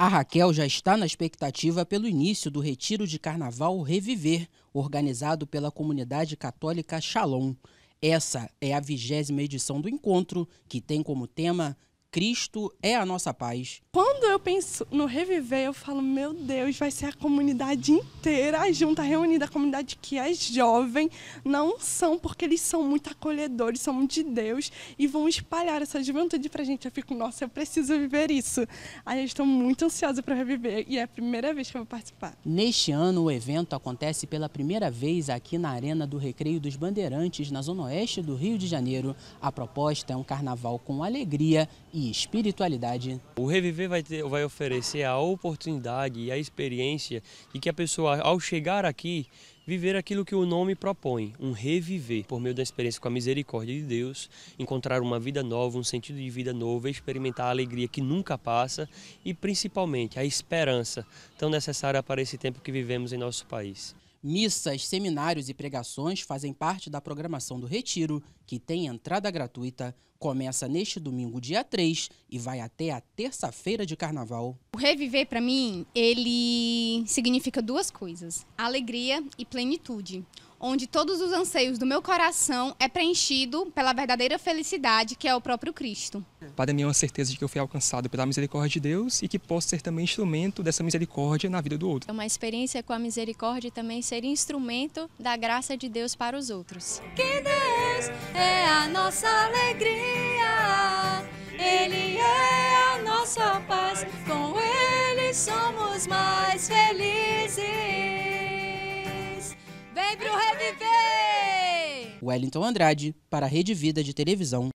A Raquel já está na expectativa pelo início do retiro de carnaval Reviver, organizado pela comunidade católica Shalom. Essa é a vigésima edição do encontro, que tem como tema Cristo é a nossa paz. Quando eu penso no reviver, eu falo, meu Deus, vai ser a comunidade inteira junta, reunida, a comunidade que é jovem, não são, porque eles são muito acolhedores, são muito de Deus e vão espalhar essa juventude pra gente. Eu fico, nossa, eu preciso viver isso. Aí eu estou muito ansiosa para reviver e é a primeira vez que eu vou participar. Neste ano, o evento acontece pela primeira vez aqui na Arena do Recreio dos Bandeirantes, na Zona Oeste do Rio de Janeiro. A proposta é um carnaval com alegria e e espiritualidade. O Reviver vai, ter, vai oferecer a oportunidade e a experiência de que a pessoa, ao chegar aqui, viver aquilo que o nome propõe, um reviver, por meio da experiência com a misericórdia de Deus, encontrar uma vida nova, um sentido de vida novo, experimentar a alegria que nunca passa e principalmente a esperança tão necessária para esse tempo que vivemos em nosso país. Missas, seminários e pregações fazem parte da programação do Retiro, que tem entrada gratuita, começa neste domingo, dia 3, e vai até a terça-feira de carnaval. O reviver, para mim, ele significa duas coisas: alegria e plenitude onde todos os anseios do meu coração é preenchido pela verdadeira felicidade que é o próprio Cristo. Padre, minha é uma certeza de que eu fui alcançado pela misericórdia de Deus e que posso ser também instrumento dessa misericórdia na vida do outro. É uma experiência com a misericórdia também ser instrumento da graça de Deus para os outros. Que Deus é a nossa alegria, Ele é a nossa paz, com Ele somos mais felizes. Vem pro Wellington Andrade, para a Rede Vida de Televisão.